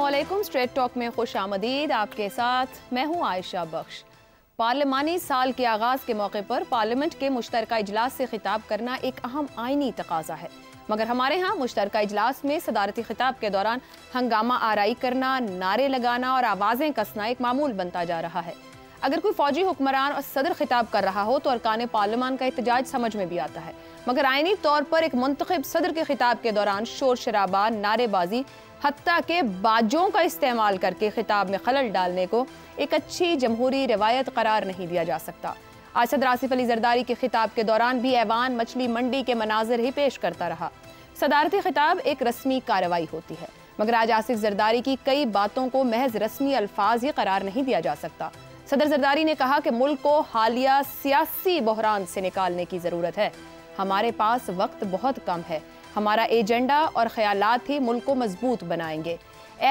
Aslam straight talk में खुश आमदीद आपके साथ मैं हूँ आयशा बख्श पार्लियामानी साल के आगाज़ के मौके पर पार्लियामेंट के मुश्तर इजलास से खिताब करना एक अहम आइनी तकाजा है मगर हमारे यहाँ मुश्तर इजलास में सदारती खिताब के दौरान हंगामा आरई करना नारे लगाना और आवाज़ें कसना एक मामूल बनता जा रहा है अगर कोई फौजी हुक्मरान और सदर खिताब कर रहा हो तो अरकान पार्लियामान का एहतजाज समझ में भी आता है मगर आइनी तौर पर एक मंतखब सदर के खिताब के दौरान शोर शराबा नारेबाजी हती के बाजों का इस्तेमाल करके खिताब में खलल डालने को एक अच्छी जमहूरी रवायत करार नहीं दिया जा सकता असद आसिफ अली जरदारी के खिताब के दौरान भी ऐवान मछली मंडी के मनाजिर ही पेश करता रहा सदारती खिताब एक रस्मी कार्रवाई होती है मगर आज आसिफ जरदारी की कई बातों को महज रस्मी अल्फाज ही करार नहीं दिया जा सकता सदर जरदारी ने कहा कि मुल्क को हालिया सियासी बहरान से निकालने की ज़रूरत है हमारे पास वक्त बहुत कम है हमारा एजेंडा और ख्याल ही मुल्क को मजबूत बनाएंगे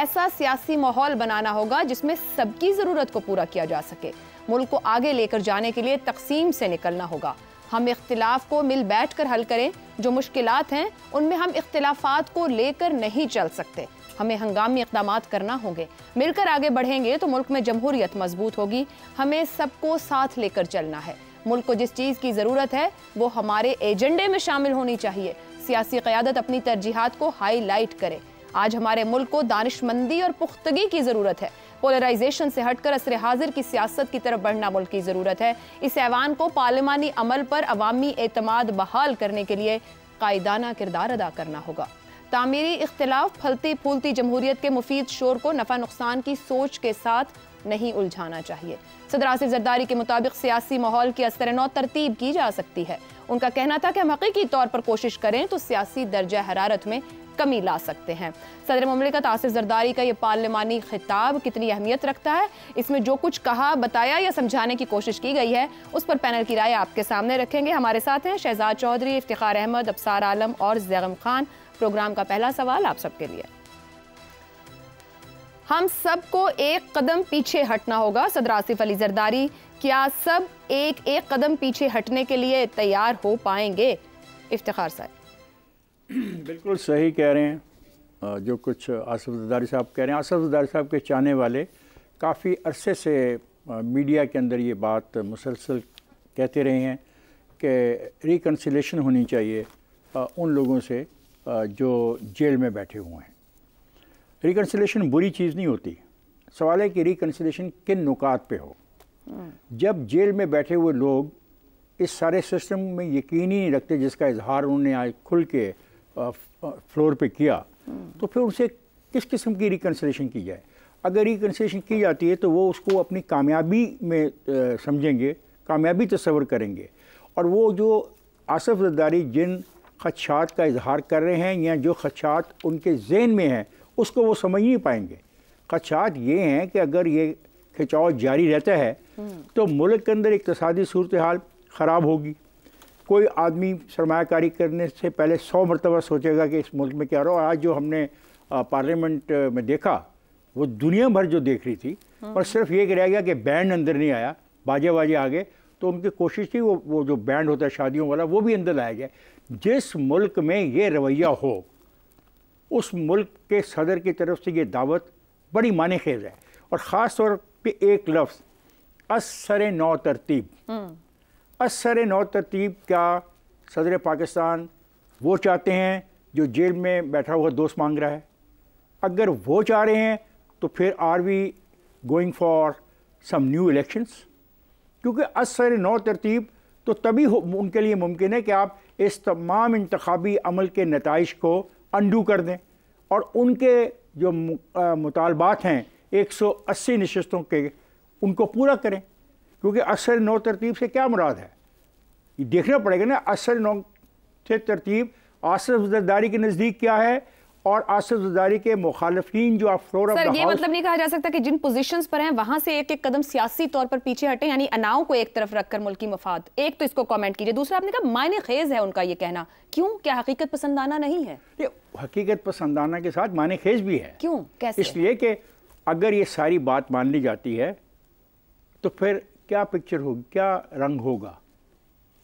ऐसा सियासी माहौल बनाना होगा जिसमें सबकी ज़रूरत को पूरा किया जा सके मुल्क को आगे लेकर जाने के लिए तकसीम से निकलना होगा हम इख्तलाफ को मिल बैठ कर हल करें जो मुश्किल हैं उनमें हम इख्तलाफात को लेकर नहीं चल सकते हमें हंगामी इकदाम करना होंगे मिलकर आगे बढ़ेंगे तो मुल्क में जमहूरियत मजबूत होगी हमें सबको साथ लेकर चलना है मुल्क को जिस चीज़ की ज़रूरत है वो हमारे एजेंडे में शामिल होनी चाहिए सियासी क्यादत अपनी तरजीहत को हाईलाइट करे आज हमारे मुल्क को दानिशमंदी और पुख्तगी की ज़रूरत है पोलराइजेशन से हटकर असर हाजिर की सियासत की तरफ बढ़ना मुल्क की ज़रूरत है इस ऐवान को पार्लिमानी अमल पर अवामी एतमाद बहाल करने के लिए कायदाना किरदार अदा करना होगा तामीरी इख्तलाफ फलती फूलती जमहूरियत के मुफीद शोर को नफा नुकसान की सोच के साथ नहीं उलझाना चाहिए सदर आसिफ जरदारी के मुताबिक सियासी माहौल की असर नौ तरतीब की जा सकती है उनका कहना था कि हम हकीकी तौर पर कोशिश करें तो सियासी दर्जा हरारत में कमी ला सकते हैं सदर ममलिकत आसिफ जरदारी का यह पार्लिमानी खिताब कितनी अहमियत रखता है इसमें जो कुछ कहा बताया या समझाने की कोशिश की गई है उस पर पैनल की राय आपके सामने रखेंगे हमारे साथ हैं शहजाद चौधरी इफ्तार अहमद अबसार आलम और जैगम खान प्रोग्राम का पहला सवाल आप सबके लिए हम सबको एक कदम पीछे हटना होगा सदर आसिफ अली जरदारी क्या सब एक एक कदम पीछे हटने के लिए तैयार हो पाएंगे इफ्तार साहब बिल्कुल सही कह रहे हैं जो कुछ आसफ जदारी साहब कह रहे हैं आसफ जदारी साहब के चाहने वाले काफ़ी अरसे से मीडिया के अंदर ये बात मुसलसल कहते रहे हैं कि रिकनसलेशन होनी चाहिए उन लोगों से जो जेल में बैठे हुए हैं रिकनसलेशन बुरी चीज़ नहीं होती सवाल है कि रिकनसलेशन किन नुकात पे हो जब जेल में बैठे हुए लोग इस सारे सिस्टम में यकीन ही नहीं रखते जिसका इजहार उन्होंने आज खुल के फ्लोर पे किया तो फिर उनसे किस किस्म की रिकन्सलेशन की जाए अगर रिकन्सलेशन की जाती है तो वो उसको अपनी कामयाबी में समझेंगे कामयाबी तस्वर करेंगे और वो जो आसफ जदारी जिन खदशात का इजहार कर रहे हैं या जो खदशात उनके जहन में हैं उसको वो समझ नहीं पाएंगे खदशात ये हैं कि अगर ये खिंचाव जारी रहता है तो मुल्क के अंदर इकतसादी सूरत हाल ख़राब होगी कोई आदमी सरमाकारी करने से पहले सौ मरतबा सोचेगा कि इस मुल्क में क्या रहा आज जो हमने पार्लियामेंट में देखा वो दुनिया भर जो देख रही थी पर हाँ। सिर्फ ये रह गया कि बैंड अंदर नहीं आया बाजे बाजे आ गए तो उनकी कोशिश थी वो वो जो बैंड होता है शादियों वाला वो भी अंदर लाया जाए जिस मुल्क में ये रवैया हो उस मुल्क के सदर की तरफ से ये दावत बड़ी माने खेज है और ख़ास तौर पर एक लफ्ज़ असर नौ तरतीब हम्म। असर नौ तरतीब क्या सदर पाकिस्तान वो चाहते हैं जो जेल में बैठा हुआ दोस्त मांग रहा है अगर वो चाह रहे हैं तो फिर are we going for some new elections क्योंकि असर नौ तरतीब तो तभी उनके लिए मुमकिन है कि आप इस तमाम इंतबी अमल के नतज को अंडू कर दें और उनके जो मुतालबात हैं 180 नशस्तों के उनको पूरा करें क्योंकि असर नौ तरतीब से क्या मुराद है ये देखना पड़ेगा ना असर नौ से तरतीब आसफ जरदारी के नज़दीक क्या है और आसफ जरदारी के मुखालफन जो आप फ्लोर सर ये मतलब नहीं कहा जा सकता कि जिन पोजीशंस पर हैं वहां से एक एक कदम सियासी तौर पर पीछे हटे यानी अनाओं को एक तरफ रखकर मुल्की मफाद एक तो इसको कमेंट कीजिए दूसरा आपने कहा मायने खेज है उनका ये कहना क्यों क्या हकीकत पसंदाना नहीं है ये हकीकत पसंदाना के साथ मायने खेज भी है क्यों कैसे इसलिए कि अगर ये सारी बात मान ली जाती है तो फिर क्या पिक्चर होगी क्या रंग होगा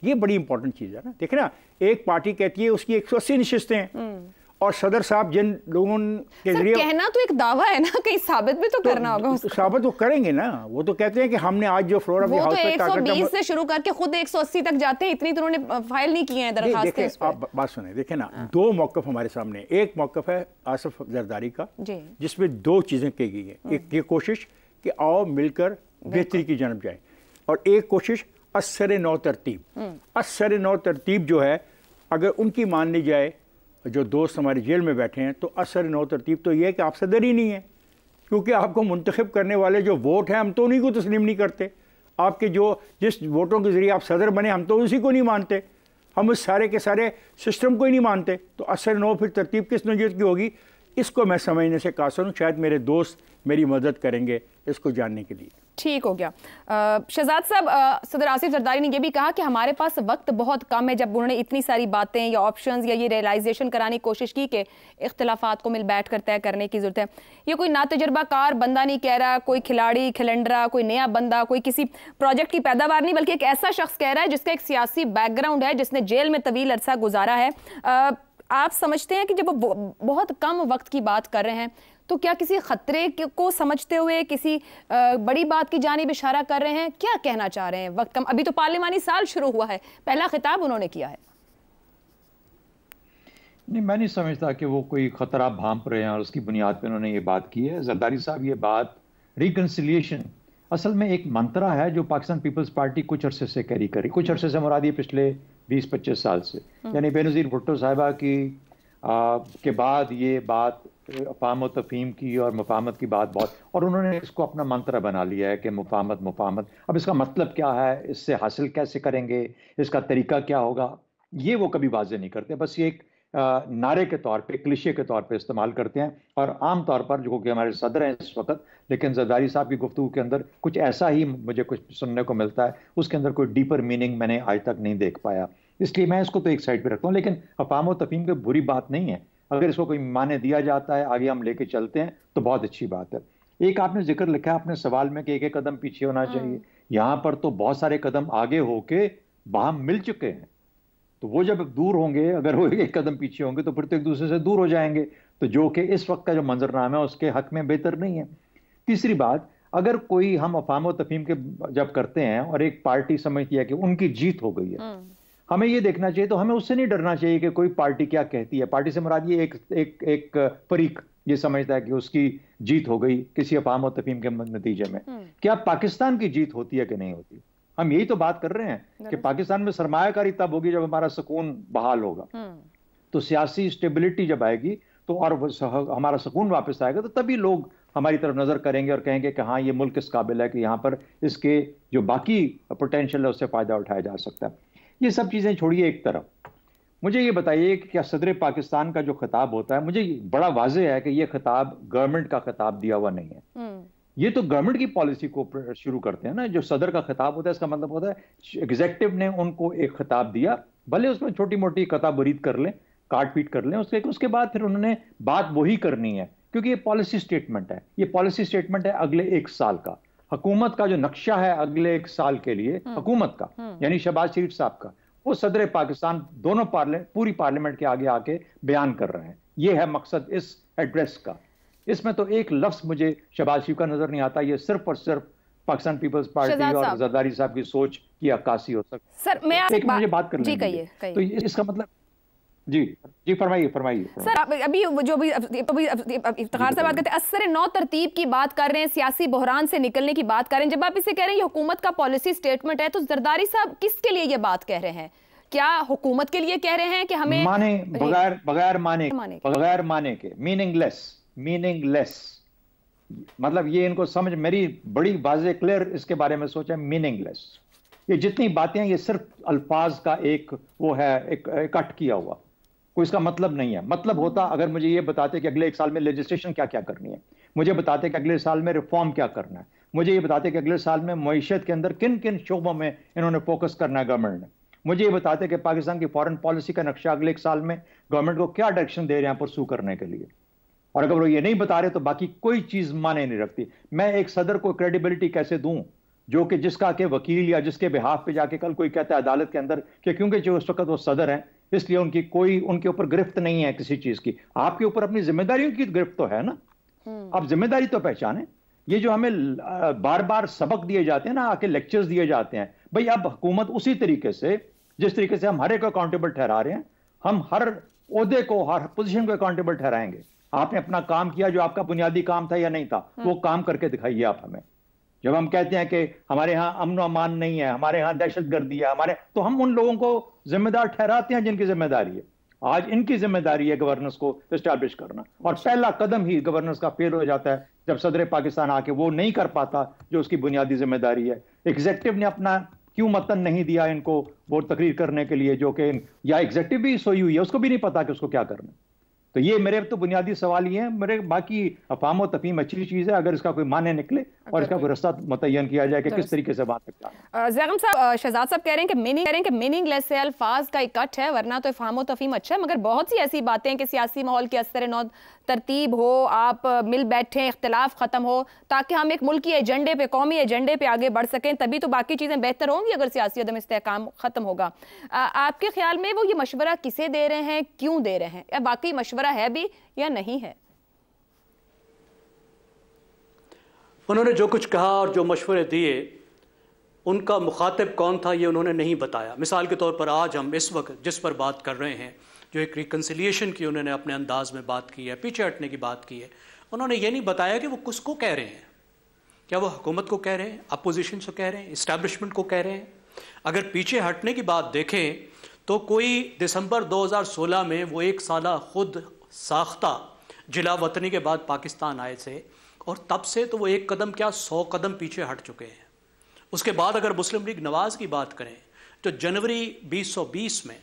ये बड़ी इंपॉर्टेंट चीज़ है ना देखे ना एक पार्टी कहती है उसकी एक सौ अस्सी निश्चितें हम्म। और सदर साहब जिन लोगों के जरिए कहना तो एक दावा है ना कहीं साबित भी तो, तो करना होगा उसको। साबित वो तो करेंगे ना वो तो कहते हैं कि हमने आज जो फ्लोर ऑफ हाउस एक सौ बीस से शुरू करके खुद 180 तक जाते हैं इतनी तो उन्होंने फाइल नहीं किए हैं दरखास्तें आप बात सुने देखे ना हाँ। दो मौकफ हमारे सामने एक मौकफ है आसफ जरदारी का जिसमें दो चीजें की गई है हाँ। एक ये कोशिश कि आओ मिलकर बेहतरी की जानब जाए और एक कोशिश असर नौ तरतीब हम्म। असर नौ तरतीब जो है अगर उनकी मान ली जाए जो दोस्त हमारे जेल में बैठे हैं तो असर नौ तरतीब तो यह है कि आप सदर ही नहीं है क्योंकि आपको मुंतखब करने वाले जो वोट हैं हम तो उन्हीं को तस्लीम नहीं करते आपके जो जिस वोटों के ज़रिए आप सदर बने हम तो उसी को नहीं मानते हम उस सारे के सारे सिस्टम को ही नहीं मानते तो असर नौ फिर तरतीब किस नोयत की होगी इसको मैं समझने से कासर हूँ शायद मेरे दोस्त मेरी मदद करेंगे इसको जानने के लिए ठीक हो गया शहजाद साहब सदर आसिफ जरदारी ने यह भी कहा कि हमारे पास वक्त बहुत कम है जब उन्होंने इतनी सारी बातें या ऑप्शंस या ये रियलाइजेशन कराने की कोशिश की कि इख्तलाफात को मिल बैठ कर तय करने की ज़रूरत है ये कोई ना तजर्बाकार बंदा नहीं कह रहा कोई खिलाड़ी खिलंडरा कोई नया बंदा कोई किसी प्रोजेक्ट की पैदावार नहीं बल्कि एक ऐसा शख्स कह रहा है जिसका एक सियासी बैकग्राउंड है जिसने जेल में तवील अरसा गुजारा है आप समझते हैं कि जब वो बहुत कम वक्त की बात कर रहे हैं तो क्या किसी ख़तरे को समझते हुए किसी बड़ी बात की जानब इशारा कर रहे हैं क्या कहना चाह रहे हैं वक्त कम अभी तो पार्लिमानी साल शुरू हुआ है पहला खिताब उन्होंने किया है नहीं मैं नहीं समझता कि वो कोई ख़तरा भांप रहे हैं और उसकी बुनियाद पर उन्होंने ये बात की है जरदारी साहब ये बात रिकन्सिलियेशन असल में एक मंत्रा है जो पाकिस्तान पीपल्स पार्टी कुछ अरसे से कैरी करी कुछ अरसे से मुरादी पिछले बीस पच्चीस साल से हम्म। यानी बेनज़ीर भुट्टो साहिबा की आ, के बाद ये बात अफाम तफीम की और मुफामत की बात बहुत और उन्होंने इसको अपना मंत्र बना लिया है कि मुफामत मुफामत अब इसका मतलब क्या है इससे हासिल कैसे करेंगे इसका तरीका क्या होगा ये वो कभी वाजे नहीं करते बस ये एक नारे के तौर पे क्लिशे के तौर पे इस्तेमाल करते हैं और आम तौर पर जो कि हमारे सदर हैं इस वक्त लेकिन जरदारी साहब की गुफ्तु के अंदर कुछ ऐसा ही मुझे कुछ सुनने को मिलता है उसके अंदर कोई डीपर मीनिंग मैंने आज तक नहीं देख पाया इसलिए मैं इसको तो एक साइड पर रखता हूँ लेकिन अफाम व तफीम की बुरी बात नहीं है अगर इसको कोई माने दिया जाता है आगे हम लेके चलते हैं तो बहुत अच्छी बात है एक आपने जिक्र लिखा है अपने सवाल में कि एक एक कदम पीछे होना हाँ। चाहिए यहाँ पर तो बहुत सारे कदम आगे होके वहाँ मिल चुके हैं तो वो जब दूर होंगे अगर वो एक कदम पीछे होंगे तो फिर तो एक दूसरे से दूर हो जाएंगे तो जो कि इस वक्त का जो मंजरनामा है उसके हक में बेहतर नहीं है तीसरी बात अगर कोई हम अफाम व तफीम के जब करते हैं और एक पार्टी समझती है कि उनकी जीत हो गई है हम्म। हमें ये देखना चाहिए तो हमें उससे नहीं डरना चाहिए कि कोई पार्टी क्या कहती है पार्टी से मुराद ये एक एक एक फरीक ये समझता है कि उसकी जीत हो गई किसी अफाम व तफीम के नतीजे में हम्म। क्या पाकिस्तान की जीत होती है कि नहीं होती हम यही तो बात कर रहे हैं कि पाकिस्तान में सरमाकारी तब होगी जब हमारा सुकून बहाल होगा हम्म। तो सियासी स्टेबिलिटी जब आएगी तो और हमारा सुकून वापस आएगा तो तभी लोग हमारी तरफ नज़र करेंगे और कहेंगे कि हाँ ये मुल्क इस काबिल है कि यहाँ पर इसके जो बाकी पोटेंशियल है उससे फ़ायदा उठाया जा सकता है ये सब चीज़ें छोड़िए एक तरफ मुझे ये बताइए कि क्या सदर पाकिस्तान का जो खिताब होता है मुझे बड़ा वाजह है कि ये खिताब गवर्नमेंट का खिताब दिया हुआ नहीं है हम्म। ये तो गवर्नमेंट की पॉलिसी को शुरू करते हैं ना जो सदर का खिताब होता है इसका मतलब होता है एग्जेक्टिव ने उनको एक खिताब दिया भले उसमें छोटी मोटी कथा बरीद कर लें काट पीट कर लें उसके उसके बाद फिर उन्होंने बात वही करनी है क्योंकि ये पॉलिसी स्टेटमेंट है ये पॉलिसी स्टेटमेंट है अगले एक साल का हुकूमत का जो नक्शा है अगले एक साल के लिए हम्म। हुकूमत का हम्म। यानी शहबाज शरीफ साहब का वो सदर पाकिस्तान दोनों पार्लियामेंट पूरी पार्लियामेंट के आगे आके बयान कर रहे हैं ये है मकसद इस एड्रेस का इसमें तो एक लफ्ज मुझे शबाज शिव का नजर नहीं आता ये सिर्फ और सिर्फ पाकिस्तान पीपल्स पार्टी और जरदारी साहब की सोच की अक्कासी हो सकती सर मैं एक मुझे बात जी है तो इसका मतलब जी जी फरमाइए फरमाइए सर अभी जो अभी अभी तो इफ्तार से बात करते हैं असर नौ तरतीब की बात कर रहे हैं सियासी बहरान से निकलने की बात कर रहे हैं जब आप इसे कह रहे हैं ये हुकूमत का पॉलिसी स्टेटमेंट है तो जरदारी साहब किसके लिए ये बात कह रहे हैं क्या हुकूमत के लिए कह रहे हैं कि हमें माने बगैर बगैर माने बगैर माने के मीनिंगलेस मीनिंगलेस मतलब ये इनको समझ मेरी बड़ी बाजे क्लियर इसके बारे में सोचे मीनिंगलेस ये जितनी बातें ये सिर्फ अल्फाज का एक वो है एक इकट्ठ किया हुआ कोई इसका मतलब नहीं है मतलब होता अगर मुझे ये बताते कि अगले एक साल में लेजिस्लेशन क्या क्या करनी है मुझे बताते कि अगले साल में रिफॉर्म क्या करना है मुझे ये बताते कि अगले साल में मीशत के अंदर किन किन शोबों में इन्होंने फोकस करना है गवर्नमेंट ने मुझे ये बताते कि पाकिस्तान की फॉरन पॉलिसी का नक्शा अगले एक साल में गवर्नमेंट को क्या डायरेक्शन दे रहे हैं परसू करने के लिए और अगर वो ये नहीं बता रहे तो बाकी कोई चीज़ माने नहीं रखती मैं एक सदर को क्रेडिबिलिटी कैसे दूं जो कि जिसका के वकील या जिसके बिहाफ पे जाके कल कोई कहता है अदालत के अंदर कि क्योंकि जो उस वक्त वो सदर है इसलिए उनकी कोई उनके ऊपर गिरफ्त नहीं है किसी चीज़ की आपके ऊपर अपनी जिम्मेदारियों की गिरफ्त तो है ना हम्म। आप जिम्मेदारी तो पहचाने ये जो हमें बार बार सबक दिए जाते हैं ना आके लेक्चर्स दिए जाते हैं भाई अब हुकूमत उसी तरीके से जिस तरीके से हम हर एक अकाउंटेबल ठहरा रहे हैं हम हर उहदे को हर पोजिशन को अकाउंटेबल ठहराएंगे आपने अपना काम किया जो आपका बुनियादी काम था या नहीं था हम्म। वो काम करके दिखाइए आप हमें जब हम कहते हैं कि हमारे यहाँ अमन अमान नहीं है हमारे यहाँ दहशत गर्दी है हमारे तो हम उन लोगों को जिम्मेदार ठहराते हैं जिनकी जिम्मेदारी है आज इनकी जिम्मेदारी है गवर्नर्स को स्टैब्लिश करना और पहला कदम ही गवर्नर्स का फेल हो जाता है जब सदर पाकिस्तान आके वो नहीं कर पाता जो उसकी बुनियादी जिम्मेदारी है एग्जेक्टिव ने अपना क्यों मतन नहीं दिया इनको वो तकरीर करने के लिए जो कि या एग्जेक्टिव भी सोई हुई है उसको भी नहीं पता कि उसको क्या करना है तो ये मेरे तो बुनियादी सवाल ही हैं मेरे बाकी अफाम तफीम अच्छी चीज़ है अगर इसका कोई माने निकले और इसका अच्छा। कोई रास्ता मुतयन किया जाए कि किस तरीके से बात जैगम साहब शहजाद साहब कह रहे हैं कि मीनिंग कह रहे हैं कि मीनिंग लेस अल्फाज का इकट्ठ है वरना तो अफाम तफीम अच्छा है मगर बहुत सी ऐसी बातें कि सियासी माहौल के असर नौ तरतीब हो आप मिल बैठें इख्तलाफ ख़त्म हो ताकि हम एक मुल्क एजेंडे पर कौमी एजेंडे पर आगे बढ़ सकें तभी तो बाकी चीज़ें बेहतर होंगी अगर सियासी अदम इसकाम ख़त्म होगा आ, आपके ख्याल में वो ये मशवरा किसे दे रहे हैं क्यों दे रहे हैं या बाकी मशवरा है भी या नहीं है उन्होंने जो कुछ कहा और जो मशवरे दिए उनका मुखातब कौन था ये उन्होंने नहीं बताया मिसाल के तौर पर आज हम इस वक्त जिस पर बात कर रहे हैं जो एक रिकन्सिलियशन की उन्होंने अपने अंदाज में बात की है पीछे हटने की बात की है उन्होंने ये नहीं बताया कि वो किसको कह रहे हैं क्या वो हुकूमत को कह रहे हैं अपोजिशन से कह रहे हैं इस्टेब्लिशमेंट को कह रहे हैं अगर पीछे हटने की बात देखें तो कोई दिसंबर 2016 में वो एक साल खुद साख्ता जिला वतनी के बाद पाकिस्तान आए थे और तब से तो वो एक कदम क्या सौ कदम पीछे हट चुके हैं उसके बाद अगर मुस्लिम लीग नवाज़ की बात करें तो जनवरी 2020 में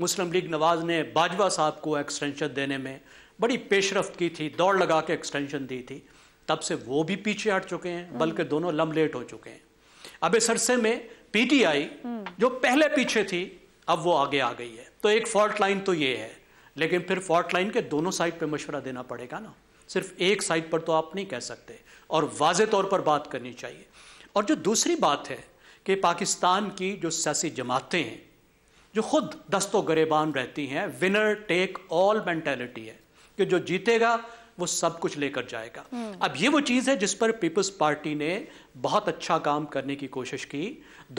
मुस्लिम लीग नवाज़ ने बाजवा साहब को एक्सटेंशन देने में बड़ी पेशरफ की थी दौड़ लगा के एक्सटेंशन दी थी तब से वो भी पीछे हट चुके हैं हम्म। बल्कि दोनों लमलेट हो चुके हैं अब इस अरसे में पीटीआई हम्म। जो पहले पीछे थी अब वो आगे आ गई है तो एक फॉल्ट लाइन तो ये है लेकिन फिर फॉल्ट लाइन के दोनों साइड पे मशवरा देना पड़ेगा ना सिर्फ एक साइड पर तो आप नहीं कह सकते और वाज तौर पर बात करनी चाहिए और जो दूसरी बात है कि पाकिस्तान की जो सियासी जमातें हैं जो खुद दस्तो गरेबान रहती हैं विनर टेक ऑल मैंटेलिटी है कि जो जीतेगा वो सब कुछ लेकर जाएगा हम्म। अब ये वो चीज़ है जिस पर पीपल्स पार्टी ने बहुत अच्छा काम करने की कोशिश की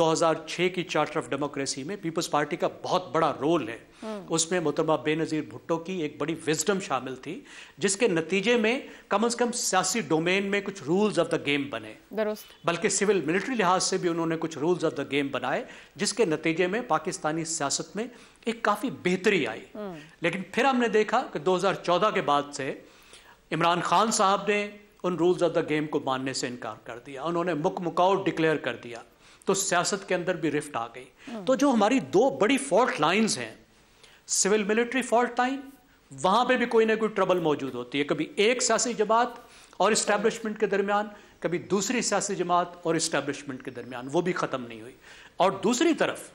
2006 की चार्टर ऑफ डेमोक्रेसी में पीपल्स पार्टी का बहुत बड़ा रोल है हम्म। उसमें मुतरमा बेनज़ीर भुट्टो की एक बड़ी विजडम शामिल थी जिसके नतीजे में कम अज़ कम सियासी डोमेन में कुछ रूल्स ऑफ द गेम बने बल्कि सिविल मिलिट्री लिहाज से भी उन्होंने कुछ रूल्स ऑफ द गेम बनाए जिसके नतीजे में पाकिस्तानी सियासत में एक काफ़ी बेहतरी आई हम्म। लेकिन फिर हमने देखा कि 2014 के बाद से इमरान खान साहब ने उन रूल्स ऑफ द गेम को मानने से इनकार कर दिया उन्होंने मुक मुकाउट डिक्लेयर कर दिया तो सियासत के अंदर भी रिफ्ट आ गई हम्म। तो जो हमारी दो बड़ी फॉल्ट लाइंस हैं सिविल मिलिट्री फॉल्ट लाइन वहाँ पे भी कोई ना कोई ट्रबल मौजूद होती है कभी एक सियासी जमात और इस्टेब्लिशमेंट के दरमियान कभी दूसरी सियासी जमात और इस्टेब्लिशमेंट के दरमियान वो भी ख़त्म नहीं हुई और दूसरी तरफ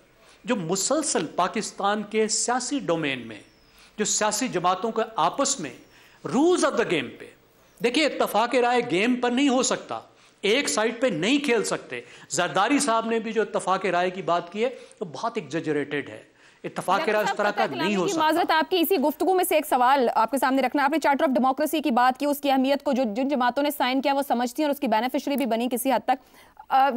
जो मुसलसल पाकिस्तान के सियासी डोमेन में जो सियासी जमातों के आपस में रूल्स ऑफ द गेम पे देखिए इतफाक राय गेम पर नहीं हो सकता एक साइड पे नहीं खेल सकते जरदारी साहब ने भी जो इतफाक राय की बात की है तो बहुत एग्जेजरेटेड है इतफाक राय इस तरह का नहीं हो सकता माजरत आपकी इसी गुफ्तु में से एक सवाल आपके सामने रखना आपने चार्टर ऑफ डेमोक्रेसी की बात की उसकी अहमियत को जो जिन जमातों ने साइन किया वो समझती है और उसकी बेनिफिशरी भी बनी किसी हद तक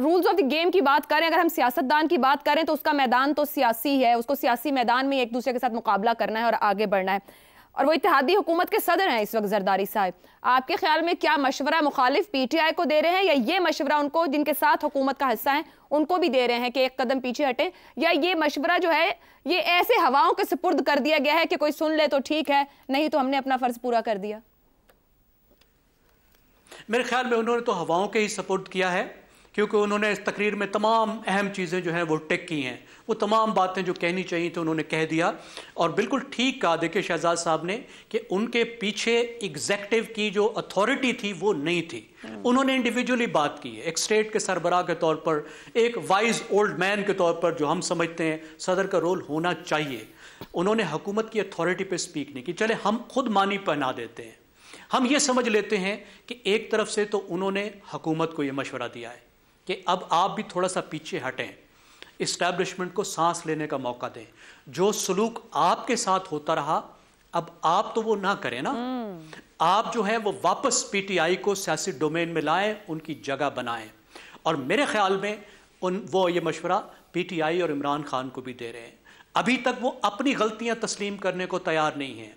रूल्स ऑफ द गेम की बात करें अगर हम सियासतदान की बात करें तो उसका मैदान तो सियासी है उसको सियासी मैदान में एक दूसरे के साथ मुकाबला करना है और आगे बढ़ना है और वो इतिहादी हुकूमत के सदर हैं इस वक्त जरदारी साहब आपके ख्याल में क्या मशवरा मुखालिफ पी टी आई को दे रहे हैं या ये मशवरा उनको जिनके साथ हुकूमत का हिस्सा है उनको भी दे रहे हैं कि एक कदम पीछे हटे या ये मशवरा जो है ये ऐसे हवाओं के सुपुर्द कर दिया गया है कि कोई सुन ले तो ठीक है नहीं तो हमने अपना फ़र्ज़ पूरा कर दिया मेरे ख्याल में उन्होंने तो हवाओं के ही सपोर्ट किया है क्योंकि उन्होंने इस तकरीर में तमाम अहम चीज़ें जो हैं वो टेक की हैं वो तमाम बातें जो कहनी चाहिए थी उन्होंने कह दिया और बिल्कुल ठीक कहा देखिए शहजाद साहब ने कि उनके पीछे एग्जेक्टिव की जो अथॉरिटी थी वो नहीं थी हम्म। उन्होंने इंडिविजुअली बात की है एक स्टेट के सरबराह के तौर पर एक वाइज ओल्ड मैन के तौर पर जो हम समझते हैं सदर का रोल होना चाहिए उन्होंने हुकूमत की अथॉरिटी पर स्पीक नहीं की चले हम खुद मानी पहना देते हैं हम ये समझ लेते हैं कि एक तरफ से तो उन्होंने हुकूमत को ये मशवरा दिया है कि अब आप भी थोड़ा सा पीछे हटें इस्टेब्लिशमेंट को सांस लेने का मौका दें जो सलूक आपके साथ होता रहा अब आप तो वो ना करें ना आप जो है वो वापस पीटीआई को सियासी डोमेन में लाएं उनकी जगह बनाएं और मेरे ख्याल में उन वो ये मशवरा पीटीआई और इमरान खान को भी दे रहे हैं अभी तक वो अपनी गलतियां तस्लीम करने को तैयार नहीं हैं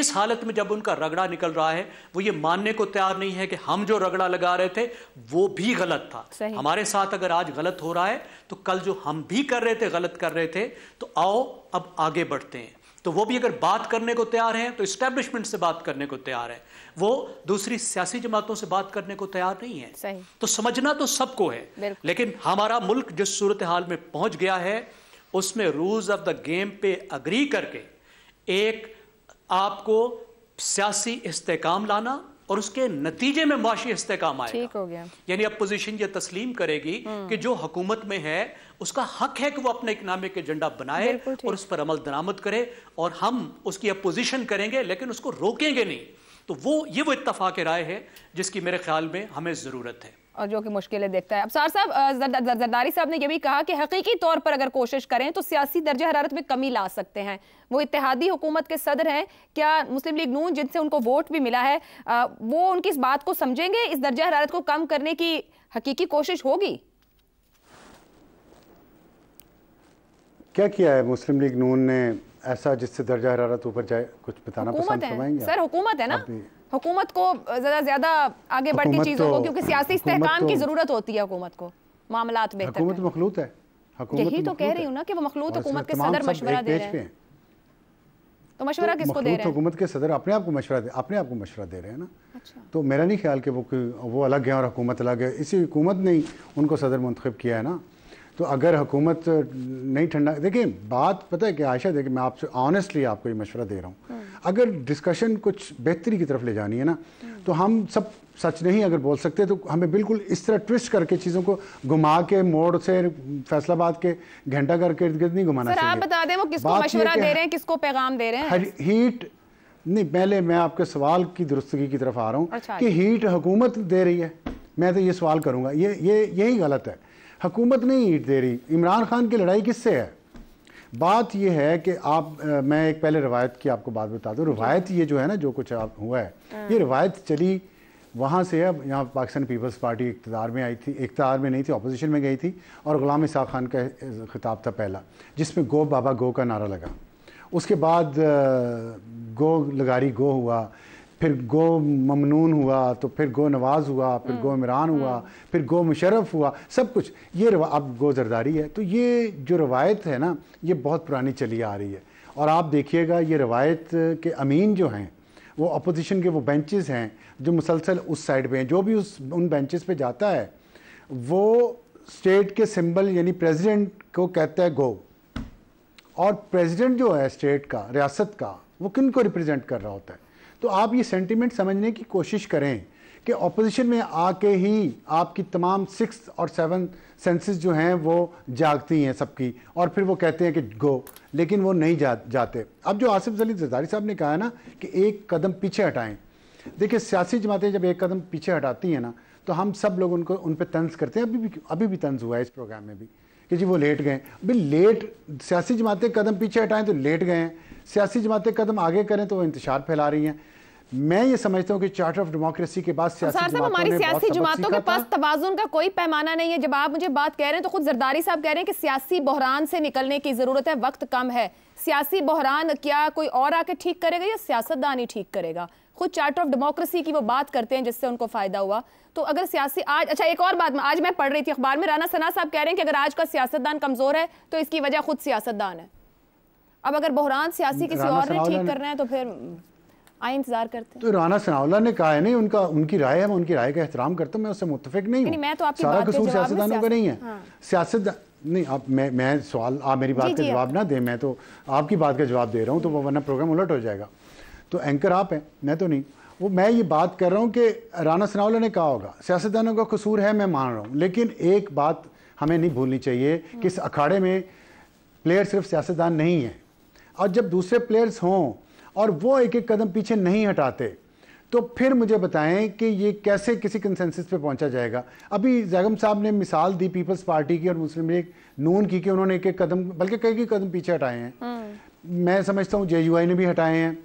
इस हालत में जब उनका रगड़ा निकल रहा है वो ये मानने को तैयार नहीं है कि हम जो रगड़ा लगा रहे थे वो भी गलत था हमारे साथ अगर आज गलत हो रहा है तो कल जो हम भी कर रहे थे गलत कर रहे थे तो आओ अब आगे बढ़ते हैं तो वो भी अगर बात करने को तैयार हैं तो इस्टेब्लिशमेंट से बात करने को तैयार है वो दूसरी सियासी जमातों से बात करने को तैयार नहीं है तो समझना तो सबको है लेकिन हमारा मुल्क जिस सूरत हाल में पहुंच गया है उसमें रूल्स ऑफ द गेम पे अग्री करके एक आपको सियासी इस्तेकाम लाना और उसके नतीजे में माशी इस्तेकाम आएगा ठीक हो गया यानी अपोजिशन ये तस्लीम करेगी हम्म। कि जो हकूमत में है उसका हक है कि वो अपना इकनॉमिक एजेंडा बनाए और उस पर अमल दरामद करे और हम उसकी अपोजिशन करेंगे लेकिन उसको रोकेंगे नहीं तो वो ये वो इतफाक राय है जिसकी मेरे ख्याल में हमें ज़रूरत है और जो कि मुश्किलें देखता है अब सार साहब जरदारी साहब ने यह भी कहा कि हकीकी तौर पर अगर कोशिश करें तो सियासी दर्ज हरारत में कमी ला सकते हैं वो इतिहादी हुकूमत के सदर हैं क्या मुस्लिम लीग नून जिनसे उनको वोट भी मिला है आ, वो उनकी इस बात को समझेंगे इस दर्ज हरारत को कम करने की हकीकी कोशिश होगी क्या किया है मुस्लिम लीग नून ने ऐसा जिससे दर्जा हरारत ऊपर जाए कुछ बताना पसंद सर हुकूमत है ना हुकूमत को ज्यादा ज़्यादा आगे बढ़ के चीज़ों को तो- क्योंकि सियासी इस्तेकाम तो- की ज़रूरत होती है हुकूमत को मामला बेहतर मखलूत है यही तो कह रही हूँ ना कि वो मखलूत हुकूमत के सदर मशवरा दे रहे हैं तो मशवरा तो किसको दे रहे हैं हुकूमत के सदर अपने आप को मशवरा दे अपने आप को मशवरा दे रहे हैं ना अच्छा। तो मेरा नहीं ख्याल कि वो वो अलग है और हुकूमत अलग है इसी हुकूमत ने ही उनको सदर मंतखब किया है ना तो अगर हुकूमत नहीं ठंडा देखिए बात पता है कि आयशा देखिए मैं आपसे ऑनेस्टली आपको ये मशवरा दे रहा हूँ हम्म। अगर डिस्कशन कुछ बेहतरी की तरफ ले जानी है ना हम्म। तो हम सब सच नहीं अगर बोल सकते तो हमें बिल्कुल इस तरह ट्विस्ट करके चीज़ों को घुमा के मोड़ से फैसलाबाद के घंटा घर के इर्द गिर्द नहीं घुमाना पैगाम दे रहे हैं हीट नहीं पहले मैं आपके सवाल की दुरुस्तगी की तरफ आ रहा हूँ अच्छा, कि हीट हुकूमत दे रही है मैं तो ये सवाल करूँगा ये ये यही गलत है हुकूमत नहीं ईट दे रही इमरान खान की लड़ाई किससे है बात यह है कि आप आ, मैं एक पहले रवायत की आपको बात बता दूँ रवायत ये जो है ना जो कुछ हुआ है हाँ। ये रवायत चली वहाँ से अब यहाँ पाकिस्तान पीपल्स पार्टी इकतदार में आई थी इकतदार में नहीं थी अपोजिशन में गई थी और ग़ुलाम इसाक खान का खिताब था पहला जिसमें गो बाबा गो का नारा लगा उसके बाद गो लगारी गो हुआ फिर गो ममनून हुआ तो फिर गो नवाज़ हुआ फिर गो हम्म, इमरान हुआ हम्म। फिर गो मुशरफ हुआ सब कुछ ये अब गो जरदारी है तो ये जो रवायत है ना ये बहुत पुरानी चली आ रही है और आप देखिएगा ये रवायत के अमीन जो हैं वो अपोजिशन के वो बेंचेस हैं जो मुसलसल उस साइड पे हैं जो भी उस उन बेंचेस पे जाता है वो स्टेट के सिंबल यानी प्रेसिडेंट को कहता है गो और प्रेसिडेंट जो है स्टेट का रियासत का वो किन को रिप्रेजेंट कर रहा होता है तो आप ये सेंटिमेंट समझने की कोशिश करें कि ऑपोजिशन में आके ही आपकी तमाम सिक्स और सेवन सेंसेस जो हैं वो जागती हैं सबकी और फिर वो कहते हैं कि गो लेकिन वो नहीं जा, जाते अब जो आसिफ जली जदारी साहब ने कहा ना कि एक कदम पीछे हटाएं देखिए सियासी जमातें जब एक कदम पीछे हटाती हैं ना तो हम सब लोग उनको उन पर तंज करते हैं अभी भी अभी भी तंज हुआ है इस प्रोग्राम में भी कि जी वो लेट गए अभी लेट सियासी जमातें कदम पीछे हटाएं तो लेट गए हैं सियासी जमातें कदम आगे करें तो वो इंतशार फैला रही हैं मैं ये समझता हूँ कि चार्टर ऑफ डेमोक्रेसी के बाद हमारी सियासी जमातों के पास तोजुन का कोई पैमाना नहीं है जब आप मुझे बात कह रहे हैं तो खुद जरदारी साहब कह रहे हैं कि सियासी बहरान से निकलने की जरूरत है वक्त कम है सियासी बहरान क्या कोई और आके ठीक करेगा या सियासतदान ही ठीक करेगा खुद चार्टर ऑफ डेमोक्रेसी की वो बात करते हैं जिससे उनको फायदा हुआ तो अगर सियासी आज अच्छा एक और बात में आज मैं पढ़ रही थी अखबार में राना सना साहब कह रहे हैं कि अगर आज का सियासतदान कमजोर है तो इसकी वजह खुद सियासतदान है अब अगर बहरान सियासी किसी और ने ठीक करना है तो फिर आए इंतजार करते हैं तो राना सनावला ने कहा है नहीं उनका उनकी राय है मैं उनकी राय का एहतराम करता हूँ मैं उससे मुतफिक नहीं हूँ तो सारा कसूर सियासतदानों का नहीं है हाँ। सियासत नहीं आप मैं मैं सवाल आप मेरी बात का जवाब ना दें मैं तो आपकी बात का जवाब दे रहा हूँ तो वो वरना प्रोग्राम उलट हो जाएगा तो एंकर आप हैं मैं तो नहीं वो मैं ये बात कर रहा हूँ कि राना सनावला ने कहा होगा सियासतदानों का कसूर है मैं मान रहा हूँ लेकिन एक बात हमें नहीं भूलनी चाहिए कि इस अखाड़े में प्लेयर सिर्फ सियासतदान नहीं है और जब दूसरे प्लेयर्स हों और वो एक एक कदम पीछे नहीं हटाते तो फिर मुझे बताएं कि ये कैसे किसी कंसेंसस पे पहुंचा जाएगा अभी जैगम साहब ने मिसाल दी पीपल्स पार्टी की और मुस्लिम लीग नून की कि उन्होंने एक एक कदम बल्कि कई कई कदम पीछे हटाए हैं हाँ। मैं समझता हूँ जे ने भी हटाए हैं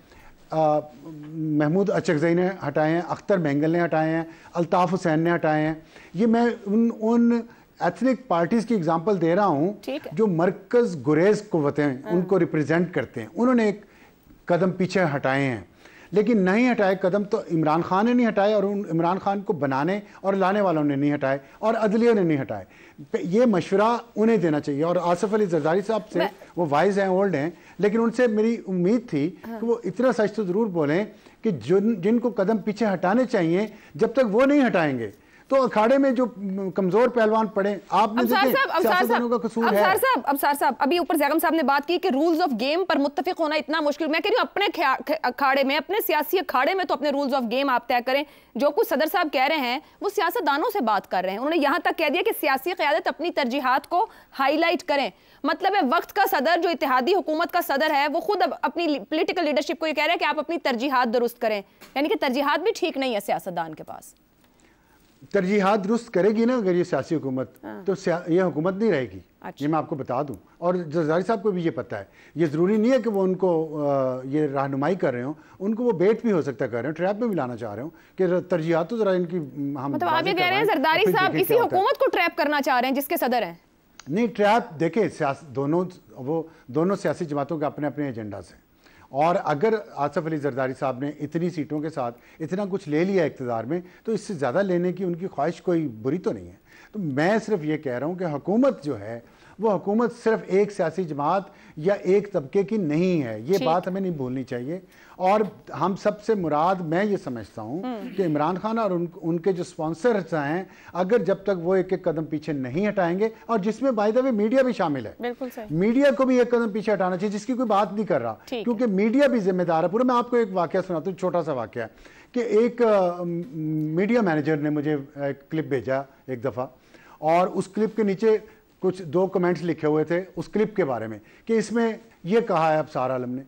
महमूद अचकजई ने हटाए हैं अख्तर मैंगल ने हटाए हैं अल्ताफ़ हुसैन ने हटाए हैं ये मैं उन उन एथनिक पार्टीज़ की एग्जांपल दे रहा हूँ जो मरकज़ गुरेज कुतें हाँ। उनको रिप्रेजेंट करते हैं उन्होंने एक कदम पीछे हटाए हैं लेकिन नहीं हटाए कदम तो इमरान खान ने नहीं हटाए और उन इमरान खान को बनाने और लाने वालों ने नहीं हटाए और अदलियों ने नहीं हटाए ये मशवरा उन्हें देना चाहिए और आसफ अली जरदारी साहब से वो वाइज हैं ओल्ड हैं लेकिन उनसे मेरी उम्मीद थी हाँ। कि वो इतना सच तो ज़रूर बोलें कि जिन जिनको कदम पीछे हटाने चाहिए जब तक वो नहीं हटाएंगे तो अखाड़े में जो कमजोर पहलवान पड़े आपने अभी ऊपर जैगम साहब ने बात की कि रूल्स ऑफ गेम पर मुतफिक होना इतना मुश्किल मैं कह रही हूँ अपने अखाड़े में अपने सियासी अखाड़े में तो अपने रूल्स ऑफ गेम आप तय करें जो कुछ सदर साहब कह रहे हैं वो सियासतदानों से बात कर रहे हैं उन्होंने यहां तक कह दिया कि सियासी क्यादत अपनी तरजीहत को हाईलाइट करें मतलब है वक्त का सदर जो इतिहादी हुकूमत का सदर है वो खुद अपनी पोलिटिकल लीडरशिप को ये कह रहा है कि आप अपनी तरजीहत दुरुस्त करें यानी कि तरजीहत भी ठीक नहीं है सियासतदान के पास तरजीहत दुरुस्त करेगी ना अगर ये सियासी हुकूमत हाँ। तो ये हुकूमत नहीं रहेगी अच्छा। ये मैं आपको बता दूं और जरदारी साहब को भी ये पता है ये ज़रूरी नहीं है कि वो उनको ये रहनुमाई कर रहे हो उनको वो बेट भी हो सकता कर रहे हो ट्रैप में भी लाना चाह रहे हो कि तरजीहत तो ज़रा इनकी हम मतलब आप ये कह रहे हैं जरदारी साहब इसी हुकूमत को ट्रैप करना चाह रहे हैं जिसके सदर हैं नहीं ट्रैप देखें दोनों वो दोनों सियासी जमातों के अपने अपने एजेंडाज हैं और अगर आसफ अली जरदारी साहब ने इतनी सीटों के साथ इतना कुछ ले लिया इकतदार में तो इससे ज़्यादा लेने की उनकी ख्वाहिश कोई बुरी तो नहीं है तो मैं सिर्फ ये कह रहा हूँ कि हुकूमत जो है वो हुकूमत सिर्फ एक सियासी जमात या एक तबके की नहीं है ये बात हमें नहीं भूलनी चाहिए और हम सबसे मुराद मैं ये समझता हूँ हम्म। कि इमरान खान और उन, उनके जो स्पॉन्सर्स हैं अगर जब तक वो एक एक कदम पीछे नहीं हटाएंगे और जिसमें बाय द वे मीडिया भी शामिल है मीडिया को भी एक कदम पीछे हटाना चाहिए जिसकी कोई बात नहीं कर रहा क्योंकि मीडिया भी जिम्मेदार है पूरा मैं आपको एक वाक्य सुनाता हूँ छोटा सा वाक्य कि एक मीडिया मैनेजर ने मुझे क्लिप भेजा एक दफ़ा और उस क्लिप के नीचे कुछ दो कमेंट्स लिखे हुए थे उस क्लिप के बारे में कि इसमें ये कहा है अबसार आलम ने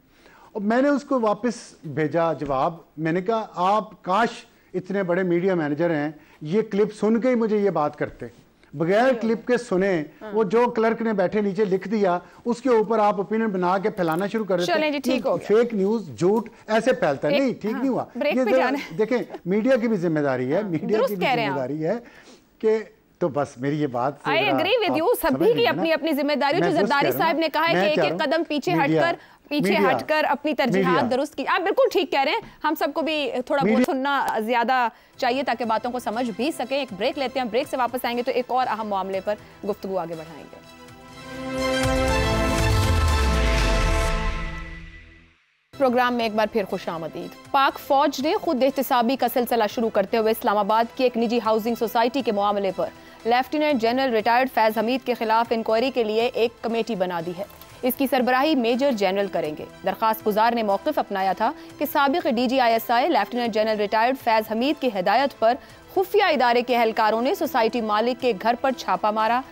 और मैंने उसको वापस भेजा जवाब मैंने कहा आप काश इतने बड़े मीडिया मैनेजर हैं ये क्लिप सुन के ही मुझे ये बात करते बगैर क्लिप के सुने हाँ। वो जो क्लर्क ने बैठे नीचे लिख दिया उसके ऊपर आप ओपिनियन बना के फैलाना शुरू कर देते ठीक हो फेक न्यूज झूठ ऐसे फैलता नहीं ठीक हाँ। नहीं हुआ ये देखें मीडिया की भी जिम्मेदारी है मीडिया हाँ, की भी जिम्मेदारी है कि तो बस मेरी ये बात आई एग्री विद यू सभी की अपनी अपनी जिम्मेदारी जो जरदारी साहब ने कहा है कि एक एक कदम पीछे हटकर पीछे हटकर अपनी तरजीहत दुरुस्त की आप बिल्कुल ठीक कह रहे हैं हम सबको भी थोड़ा बहुत सुनना ज्यादा चाहिए ताकि बातों को समझ भी सके एक ब्रेक लेते हैं ब्रेक से वापस आएंगे तो एक और अहम मामले पर गुफ्तु आगे बढ़ाएंगे प्रोग्राम में एक बार फिर खुश आमदीद पाक फौज ने खुद एहतसाबी का सिलसिला शुरू करते हुए इस्लामाबाद की एक निजी हाउसिंग सोसाइटी के मामले पर lieutenant general retired Faiz Hameed के खिलाफ इंक्वायरी के लिए एक कमेटी बना दी है इसकी सरबराही मेजर जनरल करेंगे दरखास्त गुजार ने मौकफ अपनाया था कि सबक D G I S I lieutenant general retired Faiz Hameed की हदायत पर खुफिया इदारे के एहलकारों ने सोसाइटी मालिक के घर पर छापा मारा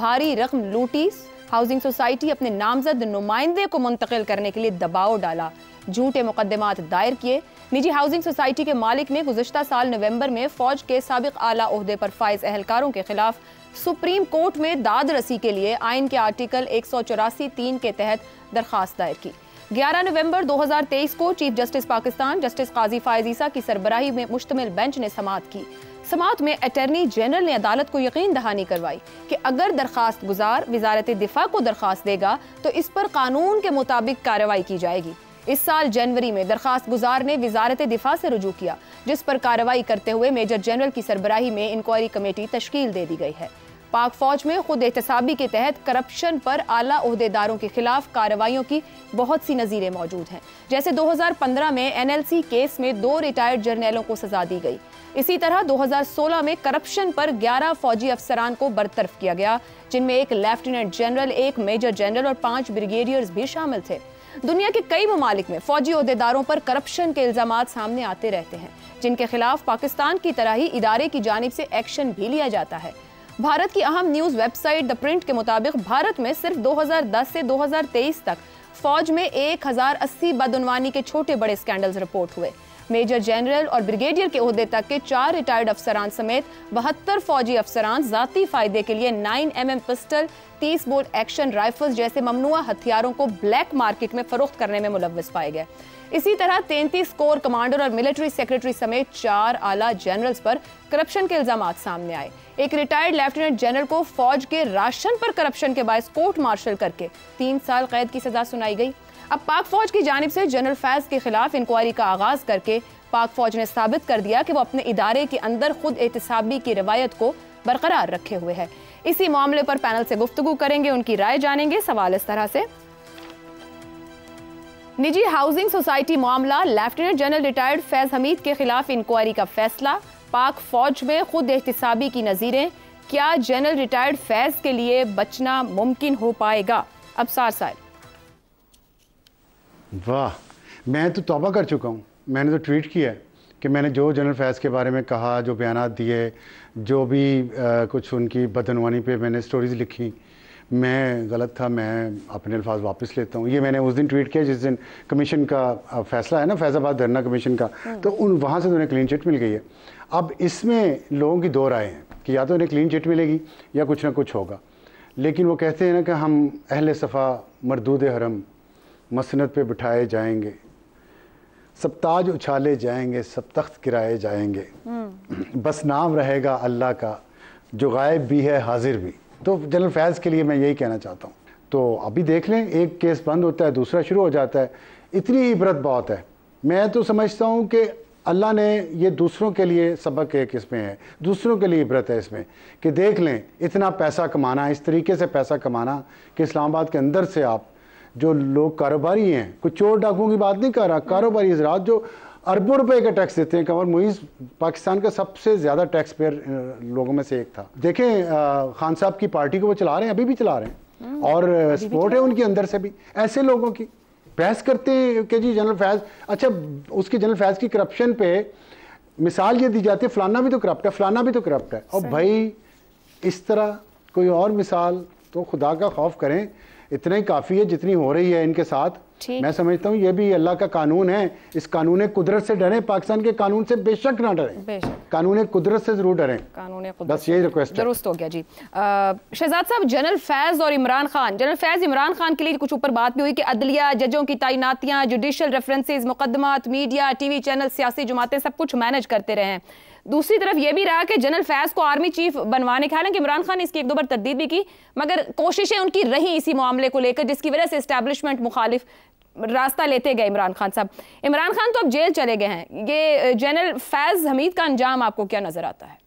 भारी रकम लूटी हाउसिंग सोसाइटी अपने नामजद नुमाइंदे को मुंतकिल करने के लिए दबाव डाला झूठे मुकदमात दायर किए निजी हाउसिंग सोसाइटी के मालिक ने गुजशत साल नवंबर में फौज के सबक आला अहदे पर फायज अहलकारों के खिलाफ सुप्रीम कोर्ट में दाद रसी के लिए आइन के आर्टिकल एक सौ चौरासी तीन के तहत दरखास्त दायर की 11 नवंबर 2023 को chief justice Pakistan justice Qazi Faez Isa की सरबराही में मुश्तमिल बेंच ने समात की समात में अटर्नी जनरल ने अदालत को यकीन दहानी करवाई कि अगर दरखास्त गुजार वजारत दिफा को दरखास्त देगा तो इस पर कानून के मुताबिक कार्रवाई की जाएगी इस साल जनवरी में दरखास्त गुजार ने वजारत दिफा से रजू किया जिस पर कार्रवाई करते हुए मेजर जनरल की सरबराही में इंक्वायरी कमेटी तश्कील दे दी गई है पाक फौज में खुद एहतसाबी के तहत करप्शन पर आला के खिलाफ कार्रवाइयों की बहुत सी नज़ीरें मौजूद हैं जैसे 2015 में एनएलसी केस में दो रिटायर्ड जर्नैलों को सजा दी गई इसी तरह 2016 में करप्शन पर 11 फौजी अफसरान को बरतरफ किया गया जिनमें एक लेफ्टिनेंट जनरल एक मेजर जनरल और पांच ब्रिगेडियर्स भी शामिल थे दुनिया के कई ममालिक में फौजी अहदेदारों पर करप्शन के इल्जाम सामने आते रहते हैं जिनके खिलाफ पाकिस्तान की तरह ही इदारे की जानब से एक्शन भी लिया जाता है भारत की अहम न्यूज़ वेबसाइट द प्रिंट के मुताबिक भारत में सिर्फ 2010 से 2023 तक फौज में 1080 बदनवानी के छोटे बड़े स्कैंडल्स रिपोर्ट हुए मेजर जनरल और ब्रिगेडियर के अहदे तक के चार रिटायर्ड अफसरान समेत बहत्तर फौजी अफसरान ज़ाती फ़ायदे के लिए नाइन एम एम पिस्टल तीस बोल एक्शन राइफल्स जैसे ममनुआ हथियारों को ब्लैक मार्केट में फरोख्त करने में मुलविस पाए गए इसी तरह तैंतीस कोर कमांडर और मिलिट्री सेक्रेटरी समेत चार आला जनरल्स पर करप्शन के इल्जाम सामने आए एक रिटायर्ड लेफ्टिनेंट जनरल को फौज के राशन पर करप्शन के बायस कोर्ट मार्शल करके तीन साल कैद की सजा सुनाई गई अब पाक फौज की जानब से जनरल फैज के खिलाफ इंक्वायरी का आगाज करके पाक फौज ने साबित कर दिया कि वो अपने इदारे के अंदर खुद एहतसाबी की रवायत को बरकरार रखे हुए है इसी मामले पर पैनल से गुफ्तु करेंगे उनकी राय जानेंगे सवाल इस तरह से निजी हाउसिंग सोसाइटी मामला lieutenant general retired Faiz Hameed के खिलाफ इंक्वायरी का फैसला पाक फौज में खुद एहतसाबी की नज़ीरें क्या जनरल रिटायर्ड फैज के लिए बचना मुमकिन हो पाएगा अब सार साहिब वाह मैं तो तौबा कर चुका हूँ मैंने तो ट्वीट किया है कि मैंने जो जनरल फैज़ के बारे में कहा जो बयान दिए जो भी आ, कुछ उनकी बदनवानी पे मैंने स्टोरीज़ लिखी मैं गलत था मैं अपने अल्फाज वापस लेता हूँ ये मैंने उस दिन ट्वीट किया जिस दिन कमीशन का फैसला है ना फैज़ाबाद धरना कमीशन का हाँ। तो उन वहाँ से तो उन्हें क्लीन चिट मिल गई है अब इसमें लोगों की दो राय हैं कि या तो उन्हें क्लीन चिट मिलेगी या कुछ ना कुछ होगा लेकिन वो कहते हैं ना कि हम अहल सफ़ा मरदूद हरम मसनत पे बिठाए जाएंगे सब ताज उछाले जाएंगे सब तख्त किराए जाएंगे हम्म। बस नाम रहेगा अल्लाह का जो गायब भी है हाजिर भी तो जनरल फैज़ के लिए मैं यही कहना चाहता हूँ तो अभी देख लें एक केस बंद होता है दूसरा शुरू हो जाता है इतनी इबरत बहुत है मैं तो समझता हूँ कि अल्लाह ने ये दूसरों के लिए सबक एक इसमें है दूसरों के लिए इबरत है इसमें कि देख लें इतना पैसा कमाना इस तरीके से पैसा कमाना कि इस्लामाबाद के अंदर से आप जो लोग कारोबारी हैं कोई चोर डाकुओं की बात नहीं कर रहा कारोबारी हजरात जो अरबों रुपए का टैक्स देते हैं कंवर मुइज पाकिस्तान का सबसे ज़्यादा टैक्स पेयर लोगों में से एक था देखें खान साहब की पार्टी को वो चला रहे हैं अभी भी चला रहे हैं हम्म, और सपोर्ट है उनके अंदर से भी ऐसे लोगों की बहस करते हैं कि जी जनरल फैज अच्छा उसके जनरल फैज की करप्शन पे मिसाल ये दी जाती है फलाना भी तो करप्ट है फलाना भी तो करप्ट है और भाई इस तरह कोई और मिसाल तो खुदा का खौफ करें इतना ही काफ़ी है जितनी हो रही है इनके साथ मैं समझता हूँ ये भी अल्लाह का कानून है इस कानून कुदरत से डरे पाकिस्तान के कानून से बेशक ना डरे कानून कुदरत से जरूर डरे बस यही रिक्वेस्ट दुरुस्त हो गया जी शहजाद साहब जनरल फैज और इमरान खान जनरल फैज इमरान खान के लिए कुछ ऊपर बात भी हुई कि अदलिया जजों की तैनातियाँ जुडिशल रेफरेंसेज मुकदमात मीडिया टी चैनल सियासी जमातें सब कुछ मैनेज करते रहे हैं दूसरी तरफ यह भी रहा कि जनरल फैज को आर्मी चीफ बनवाने के हालांकि इमरान खान ने इसकी एक दो बार तरदीद भी की मगर कोशिशें उनकी रही इसी मामले को लेकर जिसकी वजह से इस्टेब्लिशमेंट मुखालिफ रास्ता लेते गए इमरान खान साहब इमरान खान तो अब जेल चले गए हैं ये जनरल फैज हमीद का अंजाम आपको क्या नज़र आता है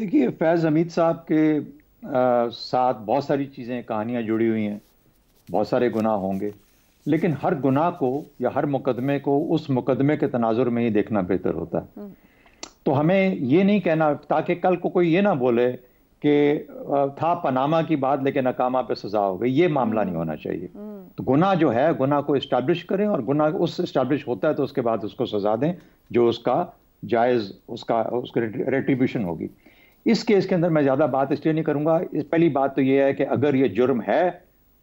देखिए फैज़ हमीद साहब के आ, साथ बहुत सारी चीज़ें कहानियाँ जुड़ी हुई हैं बहुत सारे गुनाह होंगे लेकिन हर गुनाह को या हर मुकदमे को उस मुकदमे के तनाजुर में ही देखना बेहतर होता है हम्म। तो हमें ये नहीं कहना ताकि कल को कोई ये ना बोले कि था पनामा की बात लेकिन अकामा पे सजा हो गई ये मामला हम्म। नहीं होना चाहिए हम्म। तो गुनाह जो है गुनाह को इस्टेब्लिश करें और गुनाह उस इस्टेब्लिश होता है तो उसके बाद उसको सजा दें जो उसका जायज़ उसका उसके रेट्रीब्यूशन होगी इस केस के अंदर मैं ज़्यादा बात इसलिए नहीं करूंगा पहली बात तो यह है कि अगर ये जुर्म है